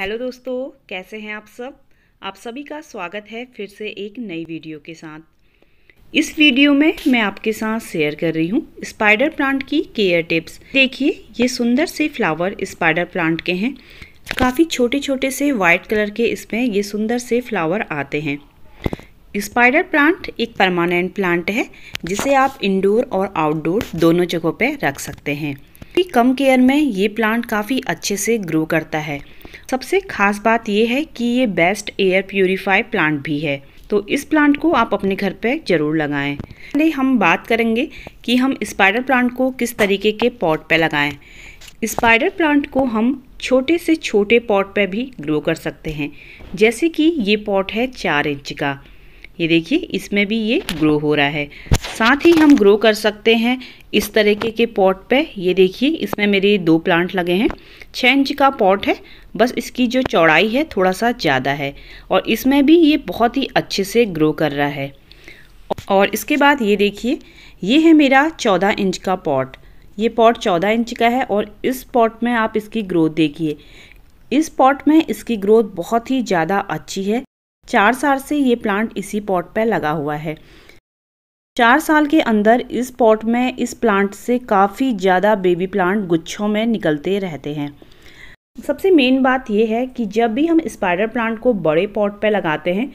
hello दोस्तों कैसे हैं आप सब आप सभी का स्वागत है फिर से एक नई वीडियो के साथ इस वीडियो में मैं आपके साथ शेयर कर रही हूँ स्पाइडर प्लांट की केयर टिप्स देखिए ये सुंदर से फ्लावर स्पाइडर प्लांट के हैं काफ़ी छोटे छोटे से वाइट कलर के इसमें ये सुंदर से फ्लावर आते हैं स्पाइडर प्लांट एक परमानेंट प्लांट है जिसे आप इंडोर और आउटडोर दोनों जगहों पर रख सकते हैं कम केयर में ये प्लांट काफ़ी अच्छे से ग्रो करता है सबसे खास बात यह है कि ये बेस्ट एयर प्योरीफाई प्लांट भी है तो इस प्लांट को आप अपने घर पे ज़रूर लगाएं पहले हम बात करेंगे कि हम स्पाइडर प्लांट को किस तरीके के पॉट पे लगाएं स्पाइडर प्लांट को हम छोटे से छोटे पॉट पे भी ग्रो कर सकते हैं जैसे कि ये पॉट है चार इंच का ये देखिए इसमें भी ये ग्रो हो रहा है साथ ही हम ग्रो कर सकते हैं इस तरीके के पॉट पे ये देखिए इसमें मेरे दो प्लांट लगे हैं छः इंच का पॉट है बस इसकी जो चौड़ाई है थोड़ा सा ज़्यादा है और इसमें भी ये बहुत ही अच्छे से ग्रो कर रहा है और इसके बाद ये देखिए ये है मेरा चौदह इंच का पॉट ये पॉट चौदह इंच का है और इस पॉट में आप इसकी ग्रोथ देखिए इस पॉट में इसकी ग्रोथ बहुत ही ज़्यादा अच्छी है चार साल से ये प्लांट इसी पॉट पर लगा हुआ है चार साल के अंदर इस पॉट में इस प्लांट से काफ़ी ज़्यादा बेबी प्लांट गुच्छों में निकलते रहते हैं सबसे मेन बात यह है कि जब भी हम स्पाइडर प्लांट को बड़े पॉट पर लगाते हैं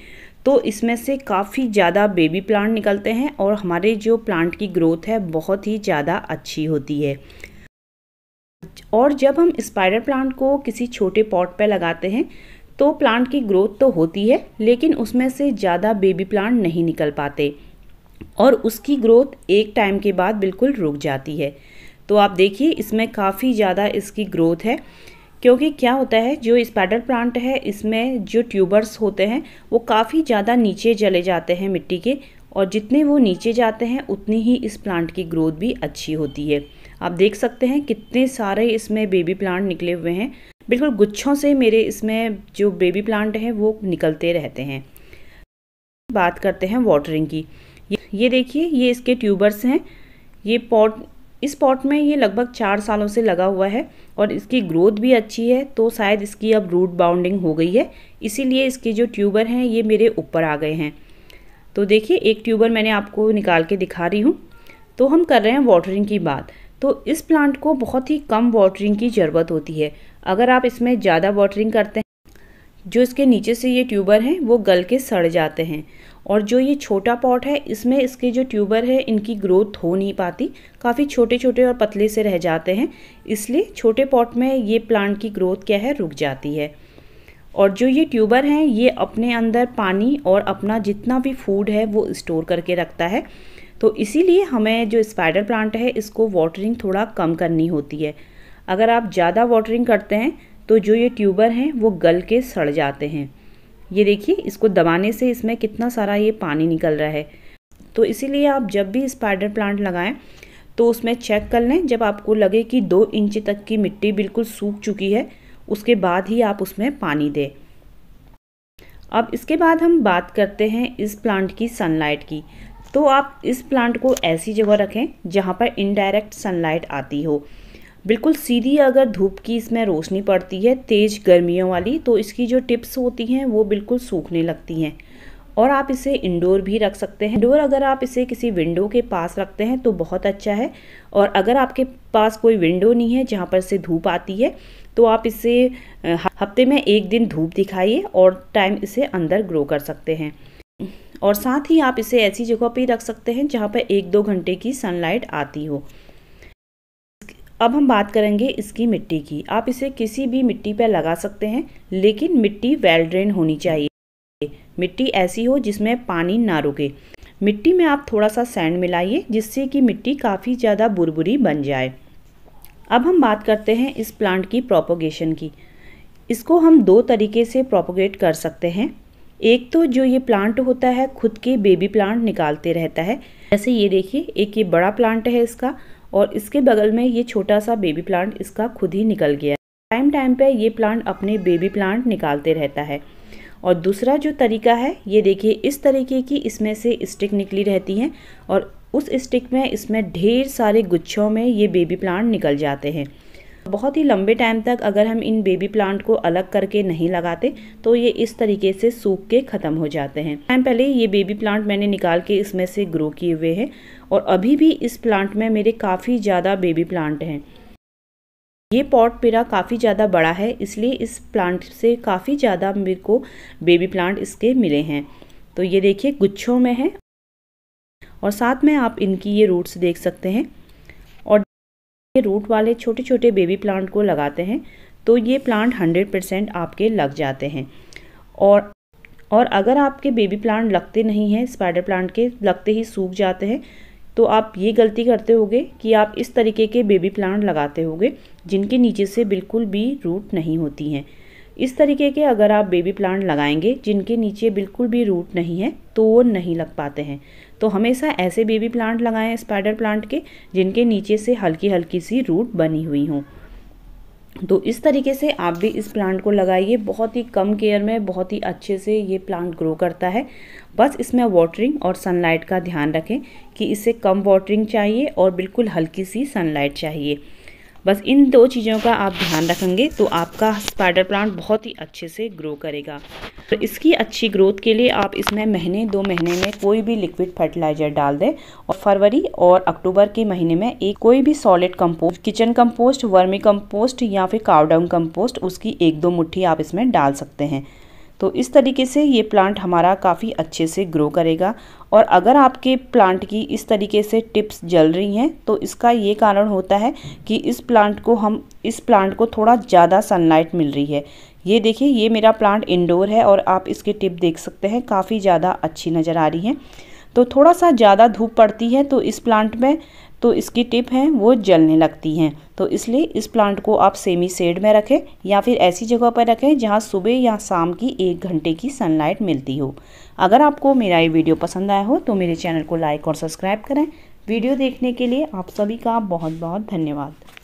तो इसमें से काफ़ी ज़्यादा बेबी प्लांट निकलते हैं और हमारे जो प्लांट की ग्रोथ है बहुत ही ज़्यादा अच्छी होती है और जब हम स्पाइडर प्लांट को किसी छोटे पॉट पर लगाते हैं तो प्लांट की ग्रोथ तो होती है लेकिन उसमें से ज़्यादा बेबी प्लांट नहीं निकल पाते और उसकी ग्रोथ एक टाइम के बाद बिल्कुल रुक जाती है तो आप देखिए इसमें काफ़ी ज़्यादा इसकी ग्रोथ है क्योंकि क्या होता है जो स्पाइडर प्लांट है इसमें जो ट्यूबर्स होते हैं वो काफ़ी ज़्यादा नीचे चले जाते हैं मिट्टी के और जितने वो नीचे जाते हैं उतनी ही इस प्लांट की ग्रोथ भी अच्छी होती है आप देख सकते हैं कितने सारे इसमें बेबी प्लांट निकले हुए हैं बिल्कुल गुच्छों से मेरे इसमें जो बेबी प्लांट हैं वो निकलते रहते हैं बात करते हैं वाटरिंग की ये देखिए ये इसके ट्यूबर्स हैं ये पॉट इस पॉट में ये लगभग चार सालों से लगा हुआ है और इसकी ग्रोथ भी अच्छी है तो शायद इसकी अब रूट बाउंडिंग हो गई है इसीलिए इसके जो ट्यूबर हैं ये मेरे ऊपर आ गए हैं तो देखिए एक ट्यूबर मैंने आपको निकाल के दिखा रही हूँ तो हम कर रहे हैं वाटरिंग की बात तो इस प्लांट को बहुत ही कम वाटरिंग की ज़रूरत होती है अगर आप इसमें ज़्यादा वाटरिंग करते हैं जो इसके नीचे से ये ट्यूबर हैं वो गल के सड़ जाते हैं और जो ये छोटा पॉट है इसमें इसके जो ट्यूबर है इनकी ग्रोथ हो नहीं पाती काफ़ी छोटे छोटे और पतले से रह जाते हैं इसलिए छोटे पॉट में ये प्लांट की ग्रोथ क्या है रुक जाती है और जो ये ट्यूबर हैं ये अपने अंदर पानी और अपना जितना भी फूड है वो स्टोर करके रखता है तो इसीलिए हमें जो स्पाइडर प्लांट है इसको वाटरिंग थोड़ा कम करनी होती है अगर आप ज़्यादा वाटरिंग करते हैं तो जो ये ट्यूबर हैं वो गल के सड़ जाते हैं ये देखिए इसको दबाने से इसमें कितना सारा ये पानी निकल रहा है तो इसीलिए आप जब भी स्पाइडर प्लांट लगाएं तो उसमें चेक कर लें जब आपको लगे कि दो इंच तक की मिट्टी बिल्कुल सूख चुकी है उसके बाद ही आप उसमें पानी दें अब इसके बाद हम बात करते हैं इस प्लांट की सनलाइट की तो आप इस प्लांट को ऐसी जगह रखें जहाँ पर इनडायरेक्ट सनलाइट आती हो बिल्कुल सीधी अगर धूप की इसमें रोशनी पड़ती है तेज़ गर्मियों वाली तो इसकी जो टिप्स होती हैं वो बिल्कुल सूखने लगती हैं और आप इसे इंडोर भी रख सकते हैं इंडोर अगर आप इसे किसी विंडो के पास रखते हैं तो बहुत अच्छा है और अगर आपके पास कोई विंडो नहीं है जहाँ पर से धूप आती है तो आप इसे हफ्ते में एक दिन धूप दिखाइए और टाइम इसे अंदर ग्रो कर सकते हैं और साथ ही आप इसे ऐसी जगह पर रख सकते हैं जहाँ पर एक दो घंटे की सनलाइट आती हो अब हम बात करेंगे इसकी मिट्टी की आप इसे किसी भी मिट्टी पर लगा सकते हैं लेकिन मिट्टी वेल ड्रेन होनी चाहिए मिट्टी ऐसी हो जिसमें पानी ना रुके मिट्टी में आप थोड़ा सा सैंड मिलाइए जिससे कि मिट्टी काफ़ी ज़्यादा बुरबुरी बन जाए अब हम बात करते हैं इस प्लांट की प्रोपोगेशन की इसको हम दो तरीके से प्रोपोगेट कर सकते हैं एक तो जो ये प्लांट होता है खुद के बेबी प्लांट निकालते रहता है जैसे ये देखिए एक ये बड़ा प्लांट है इसका और इसके बगल में ये छोटा सा बेबी प्लांट इसका खुद ही निकल गया टाइम टाइम पे ये प्लांट अपने बेबी प्लांट निकालते रहता है और दूसरा जो तरीका है ये देखिए इस तरीके की इसमें से स्टिक निकली रहती हैं और उस स्टिक में इसमें ढेर सारे गुच्छों में ये बेबी प्लांट निकल जाते हैं बहुत ही लंबे टाइम तक अगर हम इन बेबी प्लांट को अलग करके नहीं लगाते तो ये इस तरीके से सूख के ख़त्म हो जाते हैं टाइम पहले ये बेबी प्लांट मैंने निकाल के इसमें से ग्रो किए हुए हैं और अभी भी इस प्लांट में मेरे काफ़ी ज़्यादा बेबी प्लांट हैं ये पॉट मेरा काफ़ी ज़्यादा बड़ा है इसलिए इस प्लांट से काफ़ी ज़्यादा मेरे को बेबी प्लांट इसके मिले हैं तो ये देखिए गुच्छों में है और साथ में आप इनकी ये रूट्स देख सकते हैं रूट वाले छोटे छोटे बेबी प्लांट को लगाते हैं तो ये प्लांट 100% आपके लग जाते हैं और और अगर आपके बेबी प्लांट लगते नहीं हैं स्पाइडर प्लांट के लगते ही सूख जाते हैं तो आप ये गलती करते होगे कि आप इस तरीके के बेबी प्लांट लगाते होगे जिनके नीचे से बिल्कुल भी रूट नहीं होती हैं इस तरीके के अगर आप बेबी प्लांट लगाएंगे जिनके नीचे बिल्कुल भी रूट नहीं है तो वो नहीं लग पाते हैं तो हमेशा ऐसे बेबी प्लांट लगाएं स्पाइडर प्लांट के जिनके नीचे से हल्की हल्की सी रूट बनी हुई हों तो इस तरीके से आप भी इस प्लांट को लगाइए बहुत ही कम केयर में बहुत ही अच्छे से ये प्लांट ग्रो करता है बस इसमें वाटरिंग और सनलाइट का ध्यान रखें कि इसे कम वाटरिंग चाहिए और बिल्कुल हल्की सी सनलाइट चाहिए बस इन दो चीज़ों का आप ध्यान रखेंगे तो आपका स्पाइडर प्लांट बहुत ही अच्छे से ग्रो करेगा तो इसकी अच्छी ग्रोथ के लिए आप इसमें महीने दो महीने में कोई भी लिक्विड फर्टिलाइज़र डाल दें और फरवरी और अक्टूबर के महीने में एक कोई भी solid compost kitchen compost vermicompost या फिर कावडाउन कंपोस्ट उसकी एक दो मुट्ठी आप इसमें डाल सकते हैं तो इस तरीके से ये प्लांट हमारा काफ़ी अच्छे से ग्रो करेगा और अगर आपके प्लांट की इस तरीके से टिप्स जल रही हैं तो इसका ये कारण होता है कि इस प्लांट को हम इस प्लांट को थोड़ा ज़्यादा सनलाइट मिल रही है ये देखिए ये मेरा प्लांट इंडोर है और आप इसके टिप देख सकते हैं काफ़ी ज़्यादा अच्छी नज़र आ रही है तो थोड़ा सा ज़्यादा धूप पड़ती है तो इस प्लांट में तो इसकी टिप हैं वो जलने लगती हैं तो इसलिए इस प्लांट को आप सेमी सेड में रखें या फिर ऐसी जगह पर रखें जहाँ सुबह या शाम की एक घंटे की सनलाइट मिलती हो अगर आपको मेरा ये वीडियो पसंद आया हो तो मेरे चैनल को लाइक और सब्सक्राइब करें वीडियो देखने के लिए आप सभी का बहुत बहुत धन्यवाद